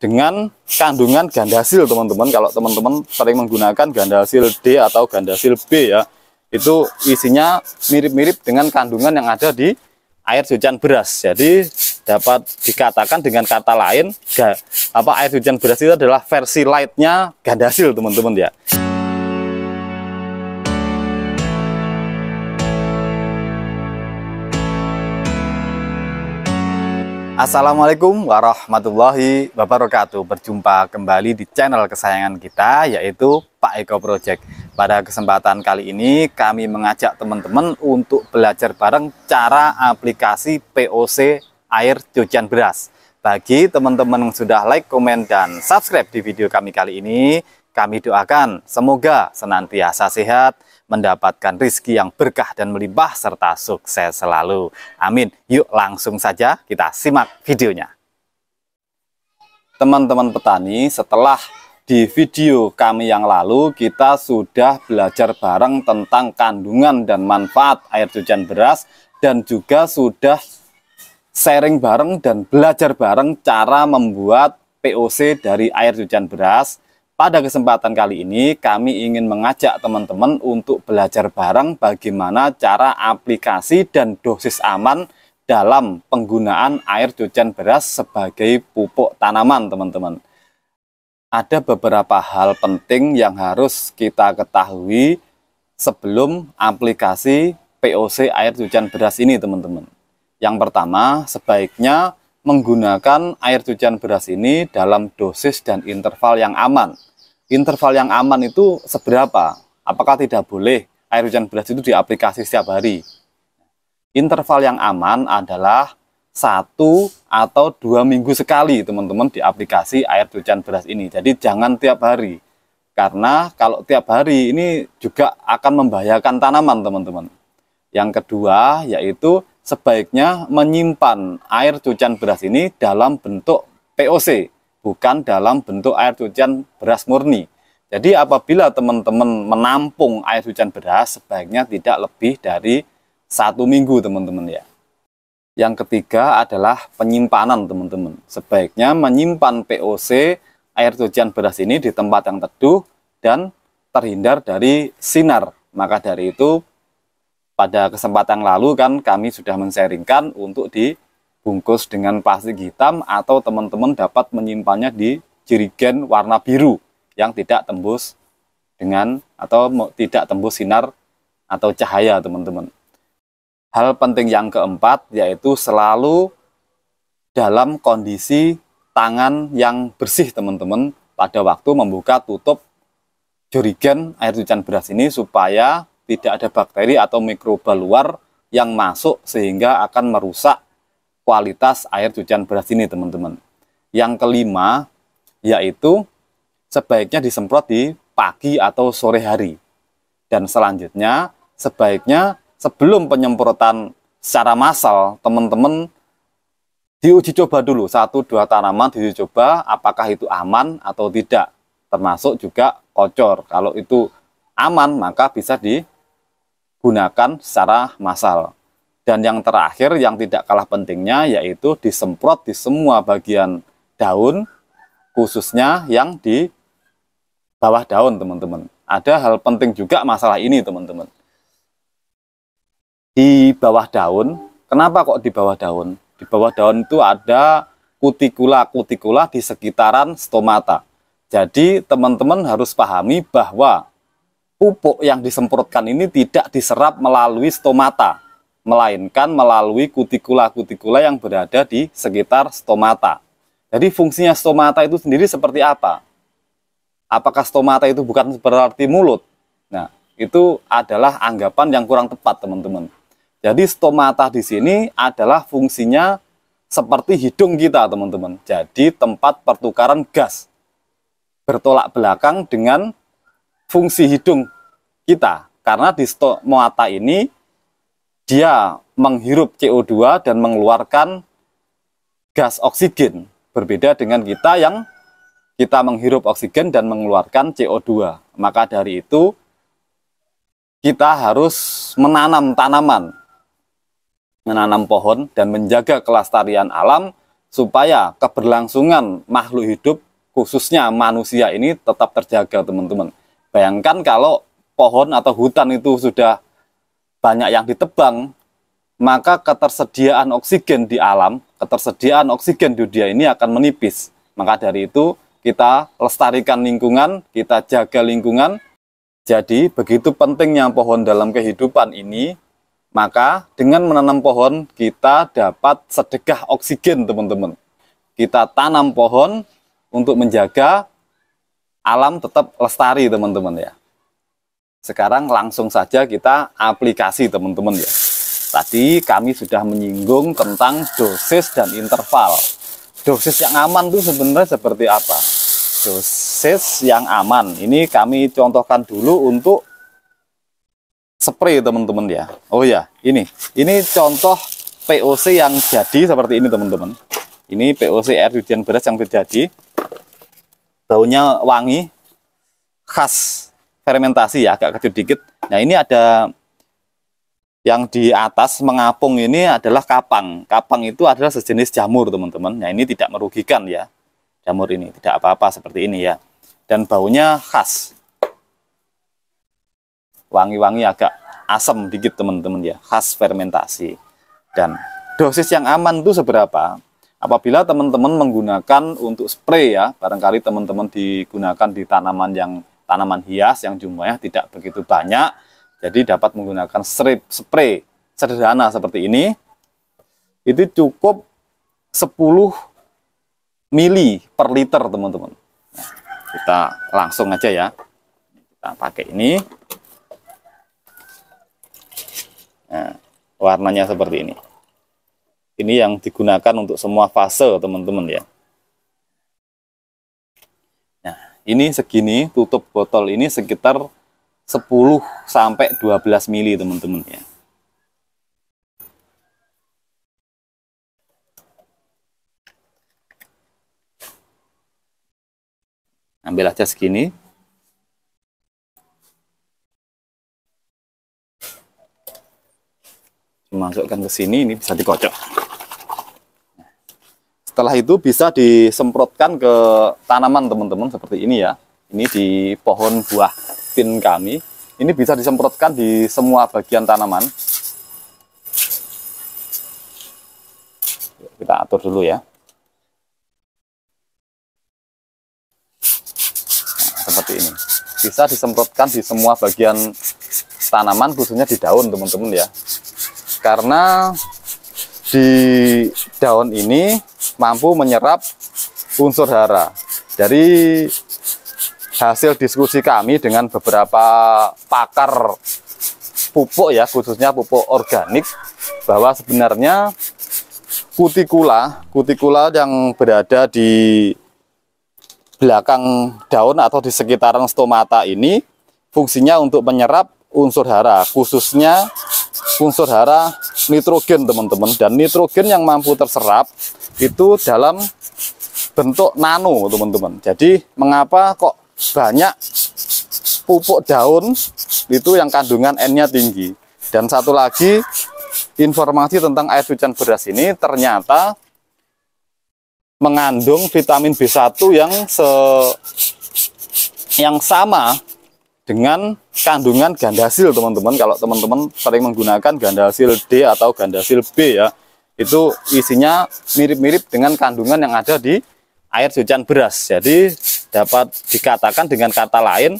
dengan kandungan gandasil, teman-teman kalau teman-teman sering menggunakan gandasil D atau gandasil B ya itu isinya mirip-mirip dengan kandungan yang ada di air hujan beras jadi dapat dikatakan dengan kata lain apa air hujan beras itu adalah versi lightnya ganda hasil teman-teman ya Assalamualaikum warahmatullahi wabarakatuh. Berjumpa kembali di channel kesayangan kita yaitu Pak Eko Project. Pada kesempatan kali ini kami mengajak teman-teman untuk belajar bareng cara aplikasi POC air cucian beras. Bagi teman-teman yang sudah like, komen, dan subscribe di video kami kali ini, kami doakan semoga senantiasa sehat, mendapatkan rizki yang berkah dan melimpah, serta sukses selalu. Amin. Yuk langsung saja kita simak videonya. Teman-teman petani, setelah di video kami yang lalu kita sudah belajar bareng tentang kandungan dan manfaat air cucian beras dan juga sudah sharing bareng dan belajar bareng cara membuat POC dari air cucian beras pada kesempatan kali ini kami ingin mengajak teman-teman untuk belajar bareng bagaimana cara aplikasi dan dosis aman dalam penggunaan air cucian beras sebagai pupuk tanaman teman-teman. Ada beberapa hal penting yang harus kita ketahui sebelum aplikasi POC air cucian beras ini teman-teman. Yang pertama sebaiknya menggunakan air cucian beras ini dalam dosis dan interval yang aman interval yang aman itu seberapa? Apakah tidak boleh air hujan beras itu diaplikasi setiap hari? Interval yang aman adalah satu atau dua minggu sekali teman-teman di aplikasi air hujan beras ini. Jadi jangan tiap hari. Karena kalau tiap hari ini juga akan membahayakan tanaman teman-teman. Yang kedua yaitu sebaiknya menyimpan air cucian beras ini dalam bentuk POC bukan dalam bentuk air cucian beras murni. Jadi apabila teman-teman menampung air hujan beras, sebaiknya tidak lebih dari satu minggu teman-teman ya. Yang ketiga adalah penyimpanan teman-teman. Sebaiknya menyimpan POC air hujan beras ini di tempat yang teduh dan terhindar dari sinar. Maka dari itu pada kesempatan lalu kan kami sudah menseringkan untuk di bungkus dengan plastik hitam atau teman-teman dapat menyimpannya di jirigen warna biru yang tidak tembus dengan atau tidak tembus sinar atau cahaya teman-teman. Hal penting yang keempat yaitu selalu dalam kondisi tangan yang bersih teman-teman pada waktu membuka tutup jirigen air cucian beras ini supaya tidak ada bakteri atau mikroba luar yang masuk sehingga akan merusak kualitas air cucian beras ini teman-teman. Yang kelima yaitu sebaiknya disemprot di pagi atau sore hari. Dan selanjutnya sebaiknya sebelum penyemprotan secara massal teman-teman diuji coba dulu satu dua tanaman diuji coba apakah itu aman atau tidak termasuk juga kocor kalau itu aman maka bisa digunakan secara massal dan yang terakhir yang tidak kalah pentingnya yaitu disemprot di semua bagian daun khususnya yang di bawah daun teman-teman. Ada hal penting juga masalah ini teman-teman. Di bawah daun, kenapa kok di bawah daun? Di bawah daun itu ada kutikula-kutikula di sekitaran stomata. Jadi teman-teman harus pahami bahwa pupuk yang disemprotkan ini tidak diserap melalui stomata melainkan melalui kutikula-kutikula yang berada di sekitar stomata. Jadi fungsinya stomata itu sendiri seperti apa? Apakah stomata itu bukan berarti mulut? Nah, itu adalah anggapan yang kurang tepat, teman-teman. Jadi stomata di sini adalah fungsinya seperti hidung kita, teman-teman. Jadi tempat pertukaran gas bertolak belakang dengan fungsi hidung kita. Karena di stomata ini dia menghirup CO2 dan mengeluarkan gas oksigen. Berbeda dengan kita yang kita menghirup oksigen dan mengeluarkan CO2. Maka dari itu kita harus menanam tanaman, menanam pohon dan menjaga kelestarian alam supaya keberlangsungan makhluk hidup khususnya manusia ini tetap terjaga teman-teman. Bayangkan kalau pohon atau hutan itu sudah banyak yang ditebang, maka ketersediaan oksigen di alam, ketersediaan oksigen di dunia ini akan menipis. Maka dari itu, kita lestarikan lingkungan, kita jaga lingkungan. Jadi, begitu pentingnya pohon dalam kehidupan ini, maka dengan menanam pohon, kita dapat sedekah oksigen, teman-teman. Kita tanam pohon untuk menjaga alam tetap lestari, teman-teman ya. Sekarang langsung saja kita aplikasi teman-teman ya. Tadi kami sudah menyinggung tentang dosis dan interval. Dosis yang aman itu sebenarnya seperti apa? Dosis yang aman. Ini kami contohkan dulu untuk spray teman-teman ya. Oh ya, ini. Ini contoh POC yang jadi seperti ini teman-teman. Ini POC air hujan beras yang terjadi. baunya wangi, khas fermentasi ya, agak kecil dikit. Nah ini ada yang di atas mengapung ini adalah kapang. Kapang itu adalah sejenis jamur teman-teman. Nah ini tidak merugikan ya, jamur ini tidak apa-apa seperti ini ya. Dan baunya khas, wangi-wangi agak asam dikit teman-teman ya, khas fermentasi. Dan dosis yang aman itu seberapa? Apabila teman-teman menggunakan untuk spray ya, barangkali teman-teman digunakan di tanaman yang tanaman hias yang jumlahnya tidak begitu banyak. Jadi dapat menggunakan strip spray sederhana seperti ini. Itu cukup 10 mili per liter, teman-teman. Nah, kita langsung aja ya. Kita pakai ini. Nah, warnanya seperti ini. Ini yang digunakan untuk semua fase, teman-teman ya. ini segini tutup botol ini sekitar 10 sampai 12 mili teman-teman ya ambil aja segini masukkan ke sini ini bisa dikocok setelah itu bisa disemprotkan ke tanaman teman-teman seperti ini ya. Ini di pohon buah tin kami. Ini bisa disemprotkan di semua bagian tanaman. Kita atur dulu ya. Nah, seperti ini. Bisa disemprotkan di semua bagian tanaman khususnya di daun teman-teman ya. Karena di daun ini mampu menyerap unsur hara. Dari hasil diskusi kami dengan beberapa pakar pupuk ya, khususnya pupuk organik, bahwa sebenarnya kutikula, kutikula yang berada di belakang daun atau di sekitaran stomata ini fungsinya untuk menyerap unsur hara, khususnya unsur hara nitrogen teman-teman dan nitrogen yang mampu terserap itu dalam bentuk nano teman-teman jadi mengapa kok banyak pupuk daun itu yang kandungan N-nya tinggi dan satu lagi informasi tentang air hujan beras ini ternyata mengandung vitamin B1 yang se yang sama dengan kandungan gandasil teman-teman kalau teman-teman sering menggunakan gandasil D atau gandasil B ya itu isinya mirip-mirip dengan kandungan yang ada di air hujan beras jadi dapat dikatakan dengan kata lain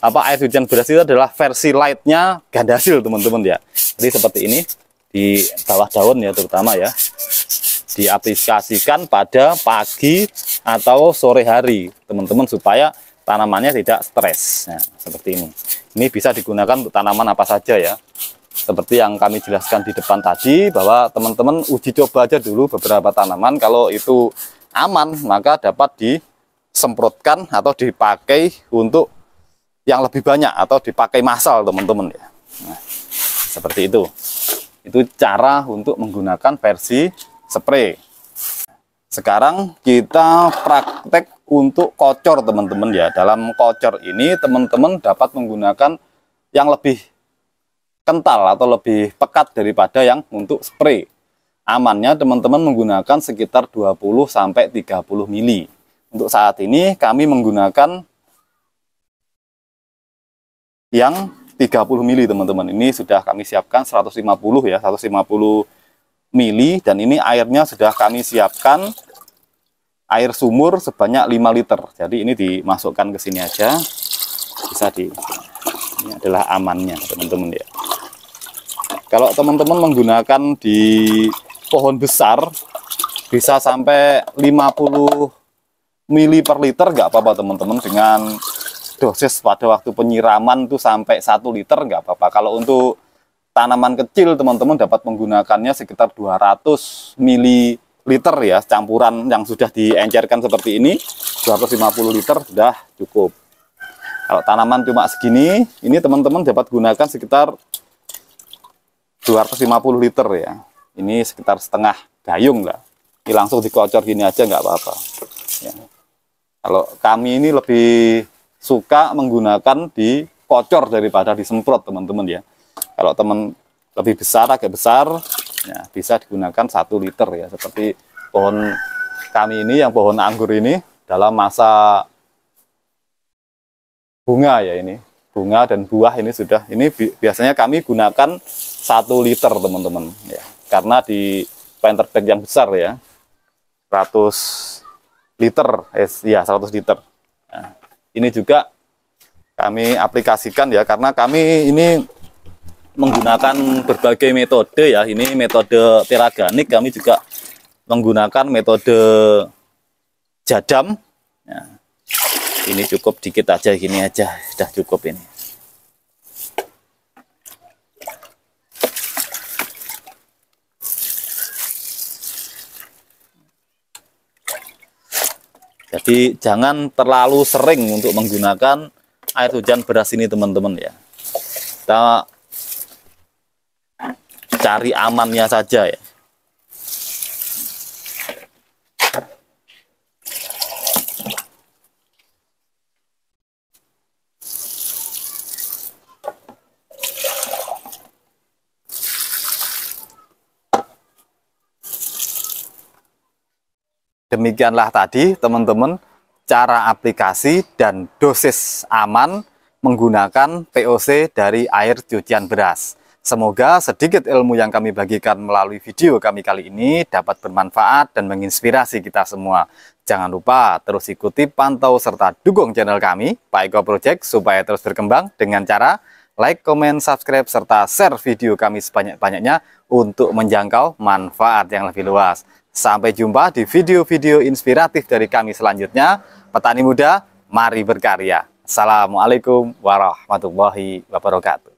apa air hujan beras itu adalah versi lightnya gandasil teman-teman ya jadi seperti ini di bawah daun ya terutama ya diaplikasikan pada pagi atau sore hari teman-teman supaya tanamannya tidak stres nah, seperti ini ini bisa digunakan untuk tanaman apa saja ya seperti yang kami jelaskan di depan tadi bahwa teman-teman uji coba aja dulu beberapa tanaman kalau itu aman maka dapat disemprotkan atau dipakai untuk yang lebih banyak atau dipakai massal teman-teman ya nah, seperti itu itu cara untuk menggunakan versi spray sekarang kita praktek untuk kocor teman-teman ya. Dalam kocor ini teman-teman dapat menggunakan yang lebih kental atau lebih pekat daripada yang untuk spray. Amannya teman-teman menggunakan sekitar 20 sampai 30 mili. Untuk saat ini kami menggunakan yang 30 mili teman-teman. Ini sudah kami siapkan 150 ya, 150 mili dan ini airnya sudah kami siapkan air sumur sebanyak 5 liter. Jadi ini dimasukkan ke sini aja. Bisa di ini adalah amannya, teman-teman ya. Kalau teman-teman menggunakan di pohon besar bisa sampai 50 mili per liter nggak apa-apa teman-teman dengan dosis pada waktu penyiraman tuh sampai 1 liter nggak apa-apa. Kalau untuk tanaman kecil teman-teman dapat menggunakannya sekitar 200 ml ya campuran yang sudah diencerkan seperti ini 250 liter sudah cukup kalau tanaman cuma segini ini teman-teman dapat gunakan sekitar 250 liter ya ini sekitar setengah gayung lah ini langsung dikocor gini aja nggak apa-apa ya. kalau kami ini lebih suka menggunakan dikocor daripada disemprot teman-teman ya kalau teman lebih besar, agak besar, ya, bisa digunakan satu liter ya. Seperti pohon kami ini, yang pohon anggur ini, dalam masa bunga ya ini. Bunga dan buah ini sudah, ini bi biasanya kami gunakan satu liter teman-teman. ya Karena di planter bag yang besar ya, 100 liter, eh, ya 100 liter. Nah, ini juga kami aplikasikan ya, karena kami ini menggunakan berbagai metode ya. Ini metode teraganik, kami juga menggunakan metode jadam. Ya. Ini cukup dikit aja, gini aja, sudah cukup ini. Jadi jangan terlalu sering untuk menggunakan air hujan beras ini teman-teman ya. Kita cari amannya saja ya. Demikianlah tadi teman-teman cara aplikasi dan dosis aman menggunakan POC dari air cucian beras. Semoga sedikit ilmu yang kami bagikan melalui video kami kali ini dapat bermanfaat dan menginspirasi kita semua. Jangan lupa terus ikuti, pantau, serta dukung channel kami, Pak Eko Project, supaya terus berkembang dengan cara like, comment, subscribe, serta share video kami sebanyak-banyaknya untuk menjangkau manfaat yang lebih luas. Sampai jumpa di video-video inspiratif dari kami selanjutnya. Petani muda, mari berkarya. Assalamualaikum warahmatullahi wabarakatuh.